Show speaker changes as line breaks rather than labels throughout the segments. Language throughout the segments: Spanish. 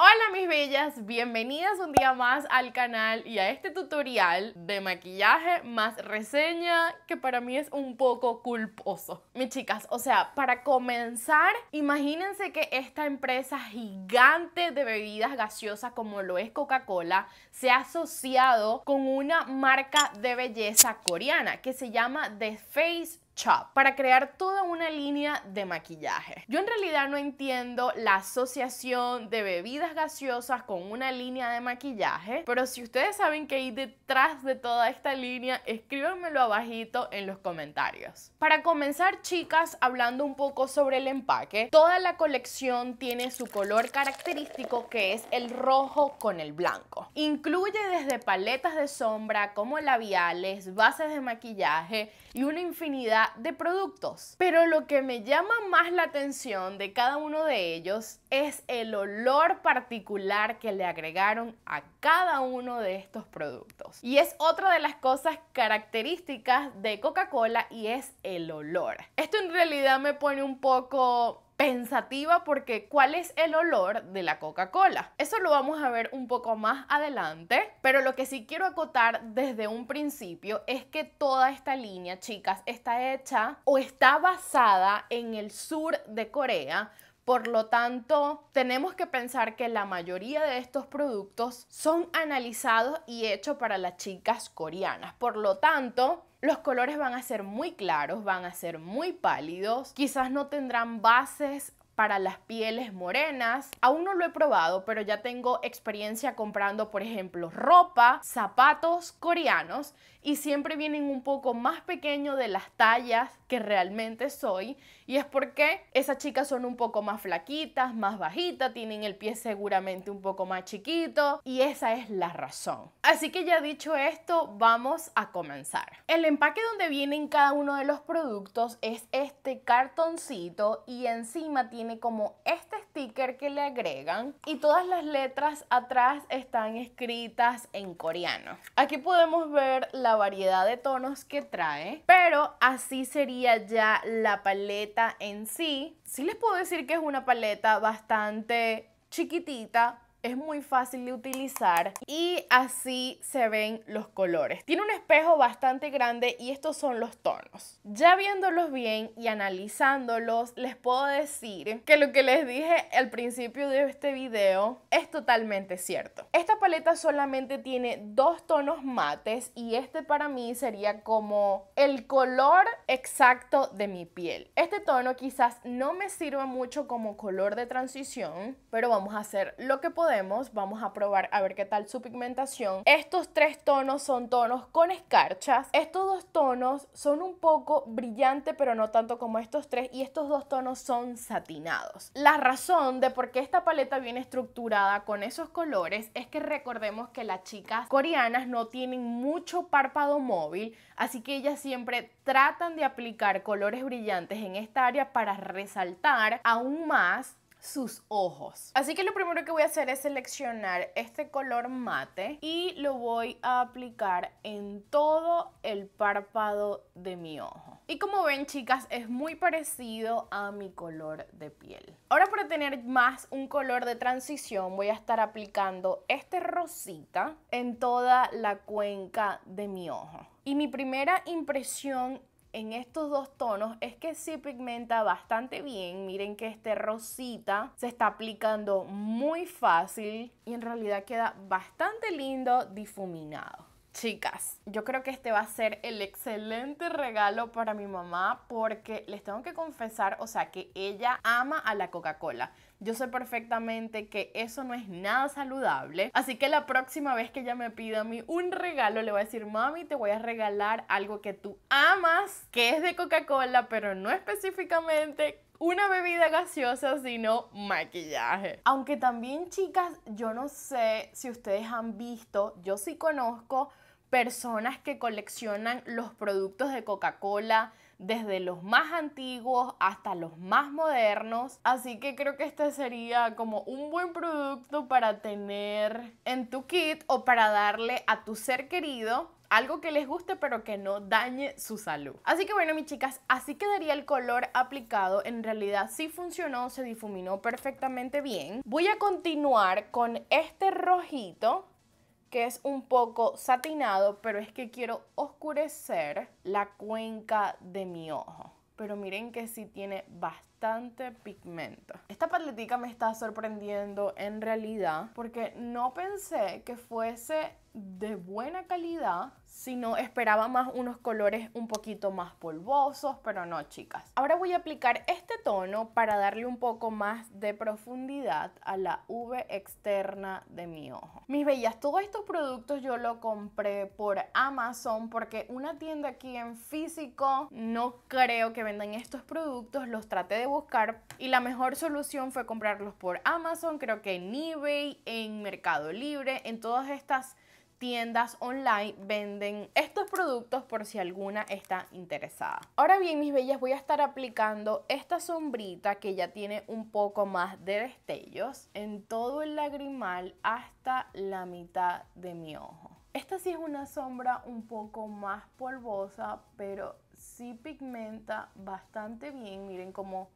Hola mis bellas, bienvenidas un día más al canal y a este tutorial de maquillaje más reseña que para mí es un poco culposo. Mis chicas, o sea, para comenzar, imagínense que esta empresa gigante de bebidas gaseosas como lo es Coca-Cola se ha asociado con una marca de belleza coreana que se llama The Face para crear toda una línea de maquillaje. Yo en realidad no entiendo la asociación de bebidas gaseosas con una línea de maquillaje, pero si ustedes saben qué hay detrás de toda esta línea, escríbanmelo abajito en los comentarios. Para comenzar, chicas, hablando un poco sobre el empaque, toda la colección tiene su color característico que es el rojo con el blanco. Incluye desde paletas de sombra como labiales, bases de maquillaje y una infinidad de productos. Pero lo que me llama más la atención de cada uno de ellos es el olor particular que le agregaron a cada uno de estos productos. Y es otra de las cosas características de Coca-Cola y es el olor. Esto en realidad me pone un poco pensativa porque cuál es el olor de la Coca-Cola. Eso lo vamos a ver un poco más adelante, pero lo que sí quiero acotar desde un principio es que toda esta línea, chicas, está hecha o está basada en el sur de Corea por lo tanto, tenemos que pensar que la mayoría de estos productos son analizados y hechos para las chicas coreanas. Por lo tanto, los colores van a ser muy claros, van a ser muy pálidos, quizás no tendrán bases para las pieles morenas. Aún no lo he probado, pero ya tengo experiencia comprando, por ejemplo, ropa, zapatos coreanos y siempre vienen un poco más pequeño de las tallas que realmente soy y es porque esas chicas son un poco más flaquitas, más bajitas, tienen el pie seguramente un poco más chiquito y esa es la razón. Así que ya dicho esto, vamos a comenzar. El empaque donde vienen cada uno de los productos es este cartoncito y encima tiene como este sticker que le agregan y todas las letras atrás están escritas en coreano. Aquí podemos ver la variedad de tonos que trae, pero así sería ya la paleta en sí. Sí les puedo decir que es una paleta bastante chiquitita, es muy fácil de utilizar y así se ven los colores. Tiene un espejo bastante grande y estos son los tonos. Ya viéndolos bien y analizándolos, les puedo decir que lo que les dije al principio de este video es totalmente cierto. Esta paleta solamente tiene dos tonos mates y este para mí sería como el color exacto de mi piel. Este tono quizás no me sirva mucho como color de transición, pero vamos a hacer lo que podemos Vamos a probar a ver qué tal su pigmentación. Estos tres tonos son tonos con escarchas. Estos dos tonos son un poco brillante, pero no tanto como estos tres. Y estos dos tonos son satinados. La razón de por qué esta paleta viene estructurada con esos colores es que recordemos que las chicas coreanas no tienen mucho párpado móvil, así que ellas siempre tratan de aplicar colores brillantes en esta área para resaltar aún más sus ojos. Así que lo primero que voy a hacer es seleccionar este color mate y lo voy a aplicar en todo el párpado de mi ojo. Y como ven chicas, es muy parecido a mi color de piel. Ahora para tener más un color de transición voy a estar aplicando este rosita en toda la cuenca de mi ojo. Y mi primera impresión en estos dos tonos es que sí pigmenta bastante bien. Miren que este rosita se está aplicando muy fácil y en realidad queda bastante lindo difuminado. Chicas, yo creo que este va a ser el excelente regalo para mi mamá porque les tengo que confesar, o sea, que ella ama a la Coca-Cola. Yo sé perfectamente que eso no es nada saludable, así que la próxima vez que ella me pida a mí un regalo, le voy a decir, mami, te voy a regalar algo que tú amas, que es de Coca-Cola, pero no específicamente una bebida gaseosa, sino maquillaje. Aunque también, chicas, yo no sé si ustedes han visto, yo sí conozco personas que coleccionan los productos de Coca-Cola, desde los más antiguos hasta los más modernos. Así que creo que este sería como un buen producto para tener en tu kit o para darle a tu ser querido. Algo que les guste pero que no dañe su salud. Así que bueno, mis chicas, así quedaría el color aplicado. En realidad sí funcionó, se difuminó perfectamente bien. Voy a continuar con este rojito que es un poco satinado, pero es que quiero oscurecer la cuenca de mi ojo. Pero miren que sí tiene bastante pigmento. Esta paletica me está sorprendiendo en realidad porque no pensé que fuese de buena calidad, Si no esperaba más unos colores un poquito más polvosos, pero no chicas. Ahora voy a aplicar este tono para darle un poco más de profundidad a la V externa de mi ojo. Mis bellas, todos estos productos yo lo compré por Amazon porque una tienda aquí en físico no creo que vendan estos productos, los traté de buscar y la mejor solución fue comprarlos por Amazon, creo que en eBay, en Mercado Libre, en todas estas tiendas online venden estos productos por si alguna está interesada. Ahora bien, mis bellas, voy a estar aplicando esta sombrita que ya tiene un poco más de destellos en todo el lagrimal hasta la mitad de mi ojo. Esta sí es una sombra un poco más polvosa, pero sí pigmenta bastante bien. Miren cómo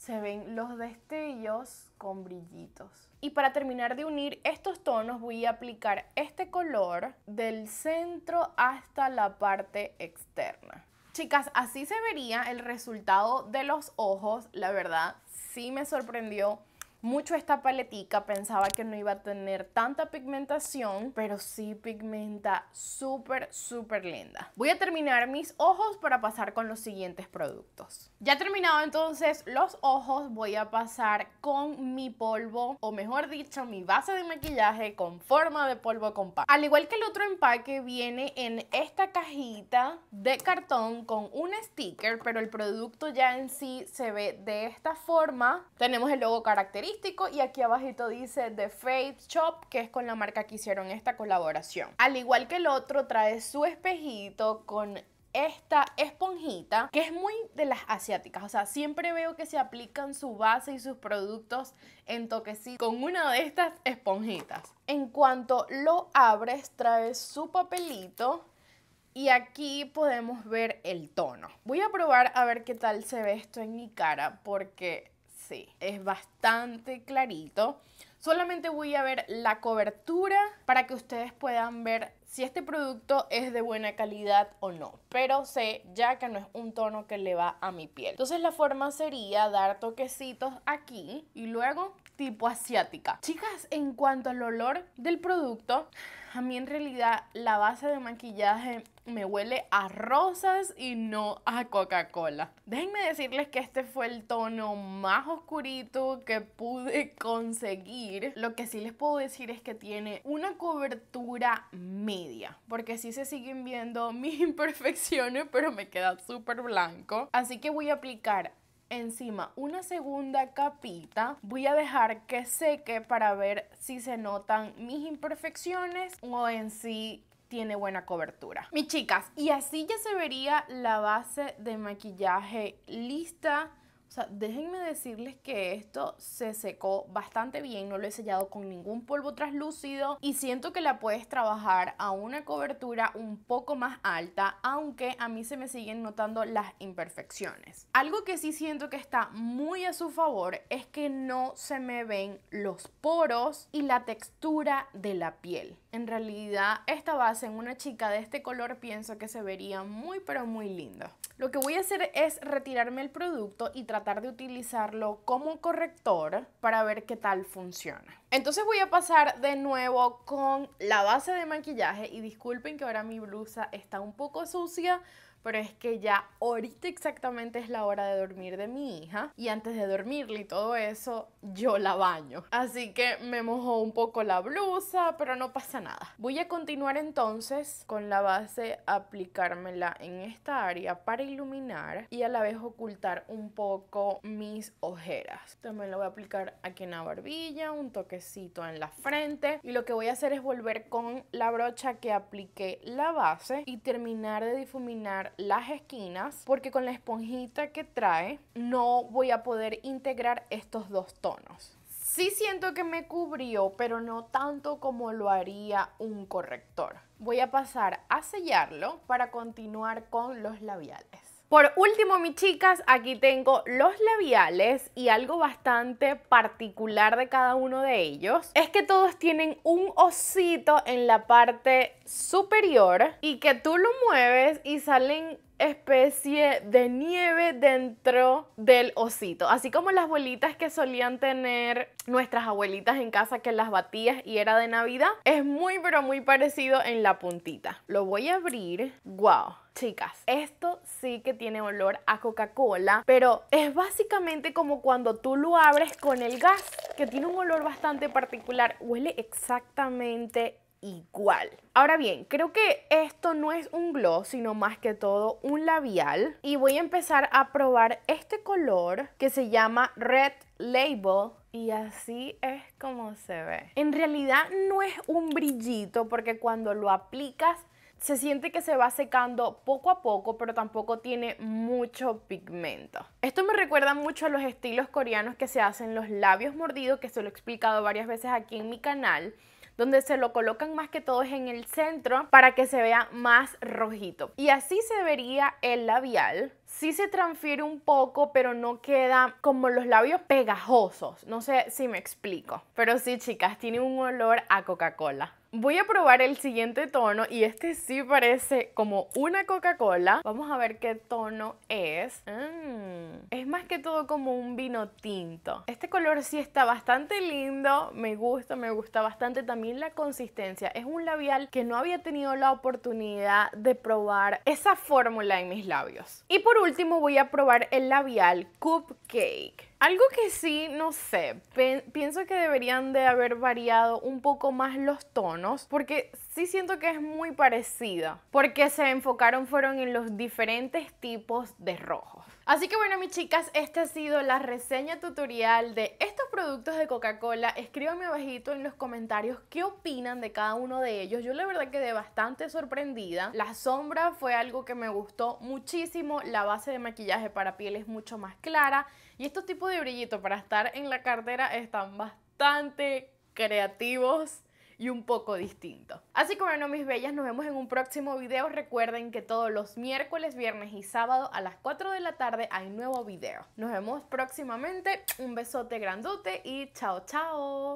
se ven los destellos con brillitos. Y para terminar de unir estos tonos voy a aplicar este color del centro hasta la parte externa. Chicas, así se vería el resultado de los ojos, la verdad sí me sorprendió mucho esta paletica, pensaba que no iba a tener tanta pigmentación, pero sí pigmenta súper, súper linda. Voy a terminar mis ojos para pasar con los siguientes productos. Ya terminado entonces los ojos, voy a pasar con mi polvo, o mejor dicho, mi base de maquillaje con forma de polvo compacto. Al igual que el otro empaque, viene en esta cajita de cartón con un sticker, pero el producto ya en sí se ve de esta forma. Tenemos el logo característico y aquí abajito dice The Faith Shop, que es con la marca que hicieron esta colaboración. Al igual que el otro, trae su espejito con esta esponjita que es muy de las asiáticas, o sea, siempre veo que se aplican su base y sus productos en toquecito con una de estas esponjitas. En cuanto lo abres, trae su papelito y aquí podemos ver el tono. Voy a probar a ver qué tal se ve esto en mi cara porque es bastante clarito. Solamente voy a ver la cobertura para que ustedes puedan ver si este producto es de buena calidad o no. Pero sé ya que no es un tono que le va a mi piel. Entonces la forma sería dar toquecitos aquí y luego tipo asiática. Chicas, en cuanto al olor del producto, a mí en realidad la base de maquillaje me huele a rosas y no a Coca-Cola. Déjenme decirles que este fue el tono más oscurito que pude conseguir. Lo que sí les puedo decir es que tiene una cobertura media, porque sí se siguen viendo mis imperfecciones, pero me queda súper blanco. Así que voy a aplicar encima una segunda capita. Voy a dejar que seque para ver si se notan mis imperfecciones o en sí tiene buena cobertura. Mis chicas, y así ya se vería la base de maquillaje lista o sea, déjenme decirles que esto se secó bastante bien, no lo he sellado con ningún polvo traslúcido y siento que la puedes trabajar a una cobertura un poco más alta, aunque a mí se me siguen notando las imperfecciones. Algo que sí siento que está muy a su favor es que no se me ven los poros y la textura de la piel. En realidad, esta base en una chica de este color pienso que se vería muy pero muy linda. Lo que voy a hacer es retirarme el producto y tratar tratar de utilizarlo como corrector para ver qué tal funciona. Entonces voy a pasar de nuevo con la base de maquillaje y disculpen que ahora mi blusa está un poco sucia pero es que ya ahorita exactamente es la hora de dormir de mi hija y antes de dormirle y todo eso, yo la baño. Así que me mojó un poco la blusa, pero no pasa nada. Voy a continuar entonces con la base aplicármela en esta área para iluminar y a la vez ocultar un poco mis ojeras. También lo voy a aplicar aquí en la barbilla, un toquecito en la frente y lo que voy a hacer es volver con la brocha que apliqué la base y terminar de difuminar las esquinas porque con la esponjita que trae no voy a poder integrar estos dos tonos. Sí siento que me cubrió, pero no tanto como lo haría un corrector. Voy a pasar a sellarlo para continuar con los labiales. Por último, mis chicas, aquí tengo los labiales y algo bastante particular de cada uno de ellos es que todos tienen un osito en la parte superior y que tú lo mueves y salen especie de nieve dentro del osito. Así como las bolitas que solían tener nuestras abuelitas en casa que las batías y era de Navidad, es muy pero muy parecido en la puntita. Lo voy a abrir. ¡Wow! Chicas, esto sí que tiene olor a Coca-Cola, pero es básicamente como cuando tú lo abres con el gas, que tiene un olor bastante particular. Huele exactamente igual. Ahora bien, creo que esto no es un gloss, sino más que todo un labial. Y voy a empezar a probar este color que se llama Red Label. Y así es como se ve. En realidad no es un brillito porque cuando lo aplicas se siente que se va secando poco a poco, pero tampoco tiene mucho pigmento. Esto me recuerda mucho a los estilos coreanos que se hacen los labios mordidos, que se lo he explicado varias veces aquí en mi canal donde se lo colocan más que todo es en el centro para que se vea más rojito. Y así se vería el labial. Sí se transfiere un poco, pero no queda como los labios pegajosos. No sé si me explico. Pero sí, chicas, tiene un olor a Coca-Cola. Voy a probar el siguiente tono y este sí parece como una Coca-Cola. Vamos a ver qué tono es. Mm. es más que todo como un vino tinto. Este color sí está bastante lindo, me gusta, me gusta bastante también la consistencia. Es un labial que no había tenido la oportunidad de probar esa fórmula en mis labios. Y por último voy a probar el labial Cupcake. Algo que sí, no sé, pienso que deberían de haber variado un poco más los tonos, porque sí siento que es muy parecida, porque se enfocaron fueron en los diferentes tipos de rojos. Así que bueno, mis chicas, esta ha sido la reseña tutorial de estos productos de Coca-Cola. Escríbanme abajito en los comentarios qué opinan de cada uno de ellos. Yo la verdad quedé bastante sorprendida. La sombra fue algo que me gustó muchísimo. La base de maquillaje para piel es mucho más clara. Y estos tipos de brillitos para estar en la cartera están bastante creativos y un poco distinto. Así que bueno, mis bellas, nos vemos en un próximo video. Recuerden que todos los miércoles, viernes y sábado a las 4 de la tarde hay nuevo video. Nos vemos próximamente. Un besote grandote y chao, chao.